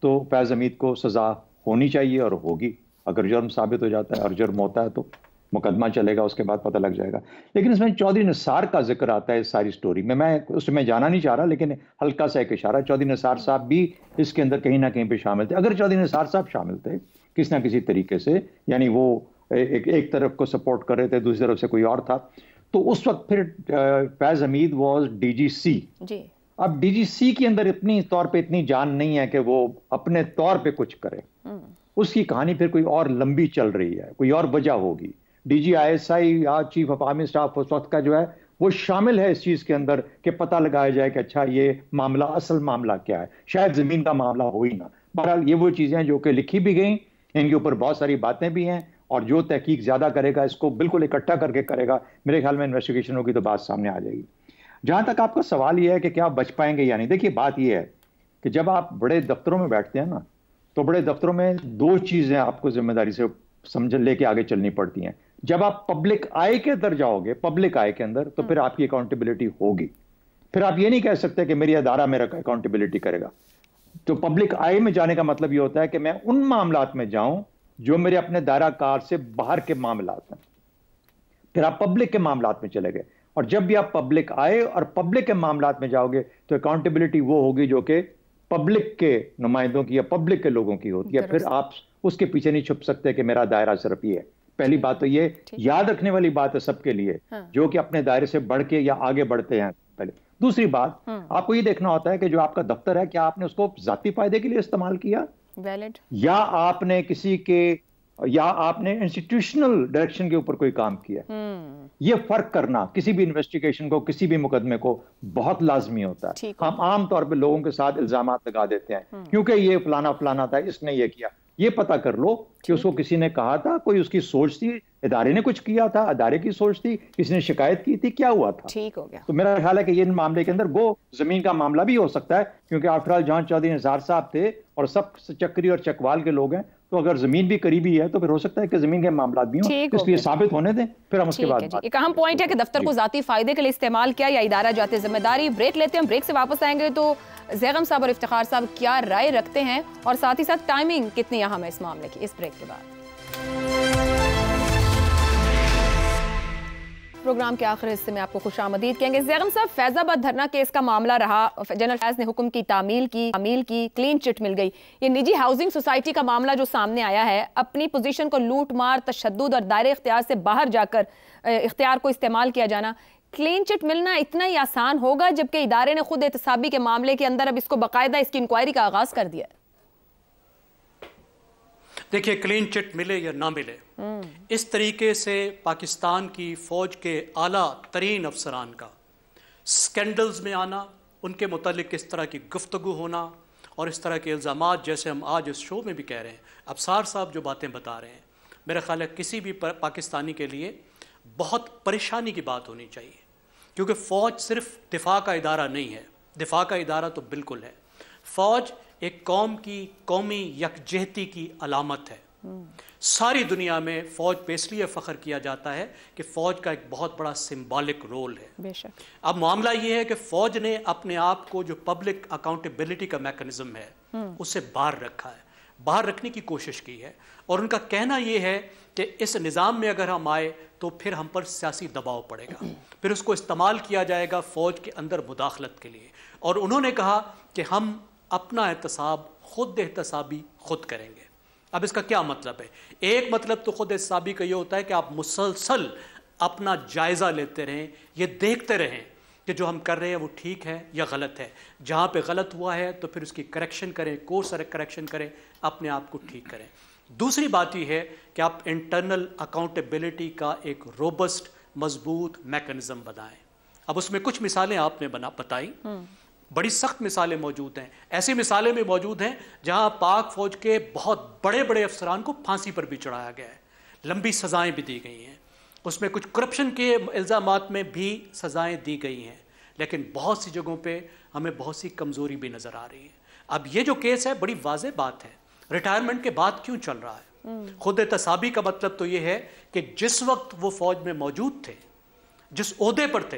तो फैज़ हमीद को सज़ा होनी चाहिए और होगी अगर जुर्म साबित हो जाता है और जुर्म होता है तो मुकदमा चलेगा उसके बाद पता लग जाएगा लेकिन इसमें चौधरी निसार का जिक्र आता है इस सारी स्टोरी में मैं उसमें जाना नहीं चाह रहा लेकिन हल्का सा एक इशारा चौधरी निसार साहब भी इसके अंदर कहीं ना कहीं पर शामिल थे अगर चौधरी निसार साहब शामिल थे किसी ना किसी तरीके से यानी वो एक एक तरफ को सपोर्ट कर रहे थे दूसरी तरफ से कोई और था तो उस वक्त फिर Faiz Hameed was D G C अब डी जी सी के अंदर इतनी तौर पर इतनी जान नहीं है कि वो अपने तौर पर कुछ करे उसकी कहानी फिर कोई और लंबी चल रही है कोई और वजह होगी डी जी आई एस आई या चीफ ऑफ आर्मी स्टाफ उस वक्त का जो है वो शामिल है इस चीज़ के अंदर कि पता लगाया जाए कि अच्छा ये मामला असल मामला क्या है शायद ज़मीन का मामला हो ही ना बहरहाल ये वो चीज़ें जो कि लिखी भी गई इनके ऊपर बहुत सारी बातें भी हैं और जो तहकीक ज़्यादा करेगा इसको बिल्कुल इकट्ठा करके करेगा मेरे ख्याल में इन्वेस्टिगेशन होगी तो बात सामने आ जाएगी जहाँ तक आपका सवाल यह है कि क्या आप बच पाएंगे या नहीं देखिए बात यह है कि जब आप बड़े दफ्तरों में बैठते हैं ना तो बड़े दफ्तरों में दो चीजें आपको जिम्मेदारी से समझ लेके आगे चलनी पड़ती हैं जब आप पब्लिक आय के अंदर जाओगे पब्लिक आय के अंदर तो हाँ। फिर आपकी अकाउंटेबिलिटी होगी फिर आप ये नहीं कह सकते कि मेरी अदारा मेरा अकाउंटेबिलिटी करेगा तो पब्लिक आय में जाने का मतलब ये होता है कि मैं उन मामला में जाऊं जो मेरे अपने दायरा कार से बाहर के मामला हैं फिर आप पब्लिक के मामला में चले गए और जब भी आप पब्लिक आए और पब्लिक के मामला में जाओगे तो अकाउंटेबिलिटी वो होगी जो कि पब्लिक के नुमाइंदों की या पब्लिक के लोगों की होती है फिर आप उसके पीछे नहीं छुप सकते कि मेरा दायरा सिर्फ ये है पहली बात तो ये याद रखने वाली बात है सबके लिए हाँ। जो कि अपने दायरे से बढ़ के या आगे बढ़ते हैं पहले दूसरी बात हाँ। आपको ये देखना होता है कि जो आपका दफ्तर है क्या आपने उसको जाति फायदे के लिए इस्तेमाल किया वैलिड या आपने किसी के या आपने इंस्टीट्यूशनल डायरेक्शन के ऊपर कोई काम किया हम्म। ये फर्क करना किसी भी इन्वेस्टिगेशन को किसी भी मुकदमे को बहुत लाजमी होता है हम आमतौर पर लोगों के साथ इल्जाम लगा देते हैं हम्म। क्योंकि ये फलाना फलाना था इसने ये किया ये पता कर लो कि उसको किसी ने कहा था कोई उसकी सोच थी इदारे ने कुछ किया था अदारे की सोच थी किसी ने शिकायत की थी क्या हुआ था ठीक हो गया तो मेरा ख्याल है कि ये मामले के अंदर गो जमीन का मामला भी हो सकता है क्योंकि आफ्टरऑल जहां चौधरी निजार साहब थे और सब चक्री और चकवाल के लोग हैं तो अगर जमीन भी करीबी है तो फिर हो सकता है कि जमीन के मामला भी हों तो इसलिए साबित होने दें फिर हम उसके बाद एक अहम पॉइंट है कि दफ्तर को जाती फायदे के लिए इस्तेमाल किया या इदारा जाते जिम्मेदारी ब्रेक लेते हैं ब्रेक से वापस आएंगे तो जैगम साहब और इफ्तार साहब क्या राय रखते हैं और साथ ही साथ टाइमिंग कितनी अहम है इस मामले की इस ब्रेक ब्रेक के बाद प्रोग्राम के आखिर हिस्से में आपको खुश आमदीद कहेंगे जैगम साहब फैजाबाद धरना केस का मामला रहा जनरल फैज ने हुक्म की तामील की तामील की क्लीन चिट मिल गई ये निजी हाउसिंग सोसाइटी का मामला जो सामने आया है अपनी पोजीशन को लूट मार तशद और दायरे इख्तियार से बाहर जाकर इख्तियार को इस्तेमाल किया जाना क्लीन चिट मिलना इतना ही आसान होगा जबकि इदारे ने खुद एहतसाबी के मामले के अंदर अब इसको बाकायदा इसकी इंक्वायरी का आगाज़ कर दिया है देखिए क्लीन चिट मिले या ना मिले हम्म। इस तरीके से पाकिस्तान की फ़ौज के आला तरीन अफसरान का स्कैंडल्स में आना उनके मतलब इस तरह की गुफ्तु होना और इस तरह के इल्ज़ाम जैसे हम आज इस शो में भी कह रहे हैं अबसार साहब जो बातें बता रहे हैं मेरा ख्याल है किसी भी पाकिस्तानी के लिए बहुत परेशानी की बात होनी चाहिए क्योंकि फ़ौज सिर्फ दिफा का इदारा नहीं है दिफा का इदारा तो बिल्कुल है फ़ौज एक कौम की कौमी यकजहती की अलामत है सारी दुनिया में फौज पे इसलिए फ़ख्र किया जाता है कि फ़ौज का एक बहुत बड़ा सिंबॉलिक रोल है अब मामला यह है कि फ़ौज ने अपने आप को जो पब्लिक अकाउंटेबिलिटी का मैकेनिज्म है हम्म। उसे बाहर रखा है बाहर रखने की कोशिश की है और उनका कहना यह है कि इस निज़ाम में अगर हम आए तो फिर हम पर सियासी दबाव पड़ेगा फिर उसको इस्तेमाल किया जाएगा फ़ौज के अंदर मुदाखलत के लिए और उन्होंने कहा कि हम अपना एहतसाब खुद एहतसाबी खुद करेंगे अब इसका क्या मतलब है एक मतलब तो खुद एहतसाबी का ये होता है कि आप मुसलसल अपना जायज़ा लेते रहें ये देखते रहें कि जो हम कर रहे हैं वो ठीक है या गलत है जहाँ पे गलत हुआ है तो फिर उसकी करेक्शन करें कोर्स करेक्शन करें अपने आप को ठीक करें दूसरी बात यह है कि आप इंटरनल अकाउंटेबिलिटी का एक रोबस्ट मजबूत मैकेनिज़्म बनाएं अब उसमें कुछ मिसालें आपने बना बताई हम्म। बड़ी सख्त मिसालें मौजूद हैं ऐसी मिसालें भी मौजूद हैं जहां पाक फौज के बहुत बड़े बड़े अफसरान को फांसी पर भी चढ़ाया गया है लंबी सजाएं भी दी गई हैं उसमें कुछ करप्शन के इल्ज़ाम में भी सज़ाएँ दी गई हैं लेकिन बहुत सी जगहों पर हमें बहुत सी कमज़ोरी भी नज़र आ रही है अब ये जो केस है बड़ी वाज बात है रिटायरमेंट के बाद क्यों चल रहा है हम्म। खुद तसाबी का मतलब तो ये है कि जिस वक्त वो फौज में मौजूद थे जिस अहदे पर थे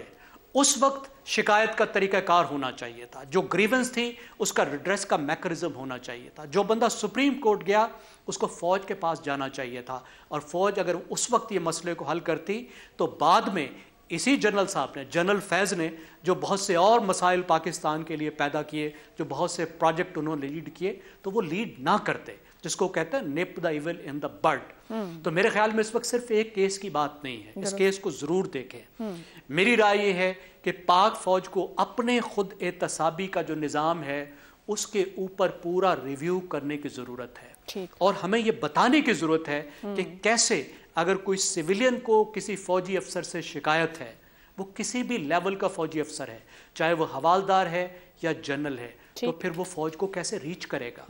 उस वक्त शिकायत का तरीक़ाकार होना चाहिए था जो ग्रीवेंस थी उसका रिड्रेस का मैकेनिज्म होना चाहिए था जो बंदा सुप्रीम कोर्ट गया उसको फ़ौज के पास जाना चाहिए था और फ़ौज अगर उस वक्त ये मसले को हल करती तो बाद में इसी जनरल साहब ने जनरल फैज़ ने जो बहुत से और मसाइल पाकिस्तान के लिए पैदा किए जो बहुत से प्रोजेक्ट उन्होंने लीड किए तो वो लीड ना करते जिसको कहते हैं nip the evil in the bud तो मेरे ख्याल में इस वक्त सिर्फ एक केस की बात नहीं है इस केस को जरूर देखें हम्म। मेरी राय यह है कि पाक फौज को अपने खुद एहतसाबी का जो निज़ाम है उसके ऊपर पूरा रिव्यू करने की ज़रूरत है और हमें यह बताने की ज़रूरत है कि हम्म। कैसे अगर कोई सिविलियन को किसी फौजी अफसर से शिकायत है वो किसी भी लेवल का फौजी अफसर है चाहे वो हवालदार है या जनरल है तो फिर वो फौज को कैसे रीच करेगा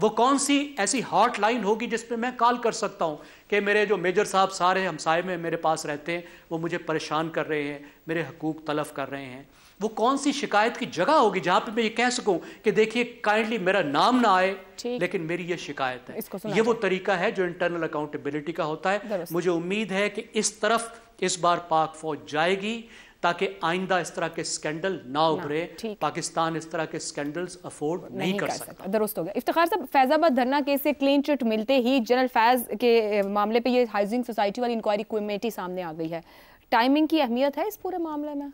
वो कौन सी ऐसी हॉट लाइन होगी जिस पे मैं कॉल कर सकता हूँ कि मेरे जो मेजर साहब सारे हमसाए में मेरे पास रहते हैं वो मुझे परेशान कर रहे हैं मेरे हकूक तलफ कर रहे हैं वो कौन सी शिकायत की जगह होगी जहाँ पे मैं ये कह सकूँ कि देखिए काइंडली मेरा नाम ना आए लेकिन मेरी ये शिकायत है ये वो तरीका है जो इंटरनल अकाउंटेबिलिटी का होता है मुझे उम्मीद है कि इस तरफ इस बार पाक फौज जाएगी ताकि आइंदा इस तरह के स्कैंडल ना उभरे पाकिस्तान इस तरह के स्कैंडल्स अफोर्ड नहीं, नहीं कर, कर सकता, सकता। दुरुस्त हो गया इफ्तार साहब फैजाबाद धरना केस से क्लीन चिट मिलते ही जनरल फैज के मामले पे ये हाउसिंग सोसाइटी वाली इंक्वायरी कमेटी सामने आ गई है टाइमिंग की अहमियत है इस पूरे मामले में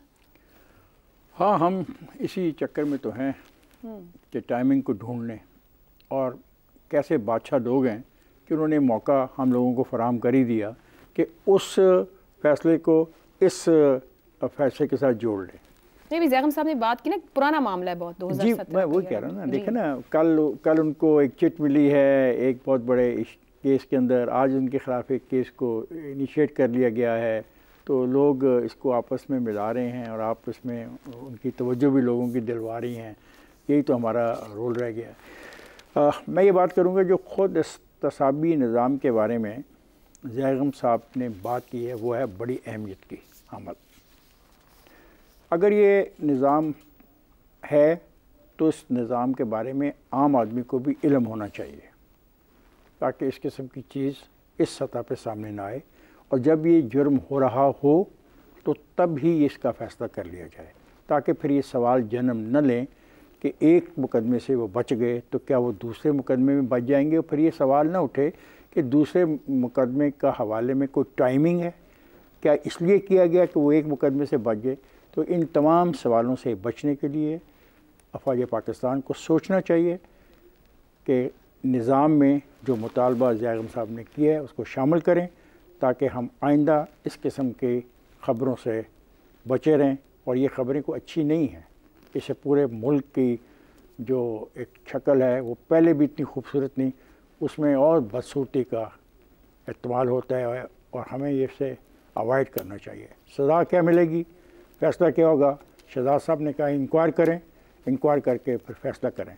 हाँ हम इसी चक्कर में तो हैं हम्म। कि टाइमिंग को ढूंढने और कैसे बादशाह लोग हैं कि उन्होंने मौका हम लोगों को फराम कर ही दिया कि उस फैसले को इस फैसले के साथ जोड़ लें नहीं भी जैगम साहब ने बात की ना पुराना मामला है बहुत 2017 जी मैं वो कह रहा हूँ ना देखे ना कल कल उनको एक चिट मिली है एक बहुत बड़े केस के अंदर आज उनके खिलाफ एक केस को इनिशिएट कर लिया गया है तो लोग इसको आपस में मिला रहे हैं और आप में उनकी तवज्जो भी लोगों की दिलवा रही हैं यही तो हमारा रोल रह गया आ, मैं ये बात करूँगा जो ख़ुद तसाबी निज़ाम के बारे में जैगम साहब ने बात की है वो है बड़ी अहमियत की अमल अगर ये निज़ाम है तो इस निज़ाम के बारे में आम आदमी को भी इलम होना चाहिए ताकि इस किस्म की चीज़ इस सतह पे सामने ना आए और जब ये जुर्म हो रहा हो तो तब ही इसका फ़ैसला कर लिया जाए ताकि फिर ये सवाल जन्म न लें कि एक मुकदमे से वो बच गए तो क्या वो दूसरे मुकदमे में बच जाएंगे और फिर ये सवाल ना उठे कि दूसरे मुकदमे का हवाले में कोई टाइमिंग है क्या इसलिए किया गया कि वो एक मुकदमे से बच गए तो इन तमाम सवालों से बचने के लिए अफवाज पाकिस्तान को सोचना चाहिए कि निज़ाम में जो मुतालबा जयागम साहब ने किया है उसको शामिल करें ताकि हम आइंदा इस किस्म के ख़बरों से बचे रहें और ये ख़बरें को अच्छी नहीं हैं इसे पूरे मुल्क की जो एक शक्ल है वो पहले भी इतनी खूबसूरत नहीं उसमें और बदसूरती का इस्तेमाल होता है और हमें इसे अवॉइड करना चाहिए सज़ा क्या मिलेगी फैसला क्या होगा शहजाद साहब ने कहा इंक्वायर करें इंक्वायर करके फिर फैसला करें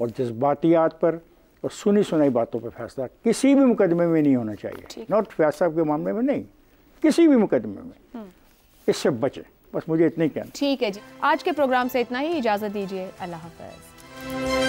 और जज्बातियात पर और सुनी सुनाई बातों पर फैसला किसी भी मुकदमे में नहीं होना चाहिए नॉट फैसला के मामले में नहीं किसी भी मुकदमे में हम्म। इससे बचें बस मुझे इतना ही कहना ठीक है जी आज के प्रोग्राम से इतना ही इजाज़त दीजिए अल्लाह हाफ